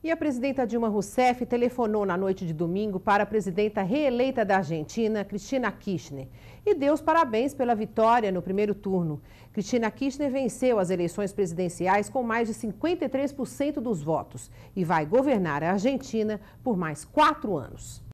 E a presidenta Dilma Rousseff telefonou na noite de domingo para a presidenta reeleita da Argentina, Cristina Kirchner, e deu os parabéns pela vitória no primeiro turno. Cristina Kirchner venceu as eleições presidenciais com mais de 53% dos votos e vai governar a Argentina por mais quatro anos.